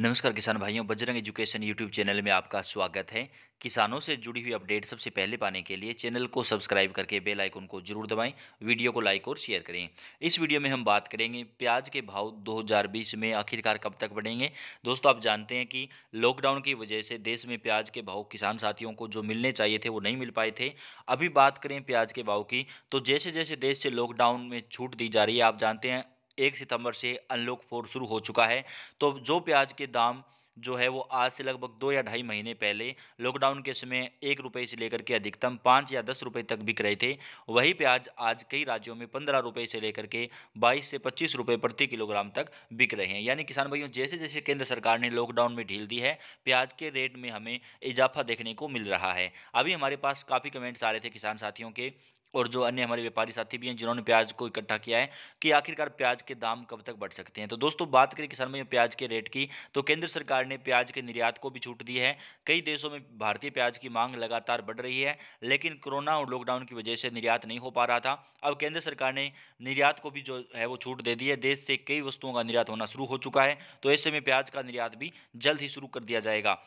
नमस्कार किसान भाइयों बजरंग एजुकेशन यूट्यूब चैनल में आपका स्वागत है किसानों से जुड़ी हुई अपडेट सबसे पहले पाने के लिए चैनल को सब्सक्राइब करके बेल आइकन को जरूर दबाएं वीडियो को लाइक और शेयर करें इस वीडियो में हम बात करेंगे प्याज के भाव 2020 में आखिरकार कब तक बढ़ेंगे दोस्तों आप जानते हैं कि लॉकडाउन की वजह से देश में प्याज के भाव किसान साथियों को जो मिलने चाहिए थे वो नहीं मिल पाए थे अभी बात करें प्याज के भाव की तो जैसे जैसे देश से लॉकडाउन में छूट दी जा रही है आप जानते हैं एक सितंबर से अनलॉक फोर शुरू हो चुका है तो जो प्याज के दाम जो है वो आज से लगभग दो या ढाई महीने पहले लॉकडाउन के समय एक रुपये से लेकर के अधिकतम पाँच या दस रुपये तक बिक रहे थे वही प्याज आज कई राज्यों में पंद्रह रुपये से लेकर के बाईस से पच्चीस रुपये प्रति किलोग्राम तक बिक रहे हैं यानी किसान भाइयों जैसे जैसे केंद्र सरकार ने लॉकडाउन में ढील दी है प्याज के रेट में हमें इजाफा देखने को मिल रहा है अभी हमारे पास काफ़ी कमेंट्स आ रहे थे किसान साथियों के और जो अन्य हमारे व्यापारी साथी भी हैं जिन्होंने प्याज को इकट्ठा किया है कि आखिरकार प्याज के दाम कब तक बढ़ सकते हैं तो दोस्तों बात करें किसान भाई प्याज के रेट की तो केंद्र सरकार ने प्याज के निर्यात को भी छूट दी है कई देशों में भारतीय प्याज की मांग लगातार बढ़ रही है लेकिन कोरोना और लॉकडाउन की वजह से निर्यात नहीं हो पा रहा था अब केंद्र सरकार ने निर्यात को भी जो है वो छूट दे दी है देश से कई वस्तुओं का निर्यात होना शुरू हो चुका है तो ऐसे में प्याज का निर्यात भी जल्द ही शुरू कर दिया जाएगा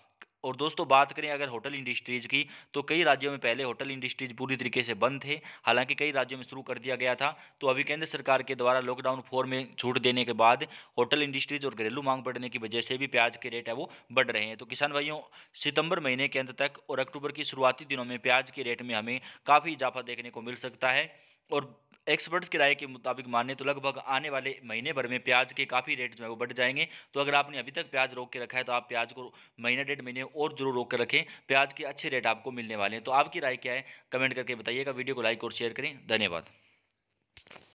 और दोस्तों बात करें अगर होटल इंडस्ट्रीज़ की तो कई राज्यों में पहले होटल इंडस्ट्रीज़ पूरी तरीके से बंद थे हालांकि कई राज्यों में शुरू कर दिया गया था तो अभी केंद्र सरकार के द्वारा लॉकडाउन फोर में छूट देने के बाद होटल इंडस्ट्रीज़ और घरेलू मांग बढ़ने की वजह से भी प्याज के रेट है वो बढ़ रहे हैं तो किसान भाइयों सितंबर महीने के अंत तक और अक्टूबर की शुरुआती दिनों में प्याज के रेट में हमें काफ़ी इजाफा देखने को मिल सकता है और एक्सपर्ट्स की राय के मुताबिक माने तो लगभग आने वाले महीने भर में प्याज के काफ़ी रेट जो है वो बढ़ जाएंगे तो अगर आपने अभी तक प्याज रोक के रखा है तो आप प्याज को महीना डेढ़ महीने और जरूर रोक कर रखें प्याज के अच्छे रेट आपको मिलने वाले हैं तो आपकी राय क्या है कमेंट करके बताइएगा वीडियो को लाइक और शेयर करें धन्यवाद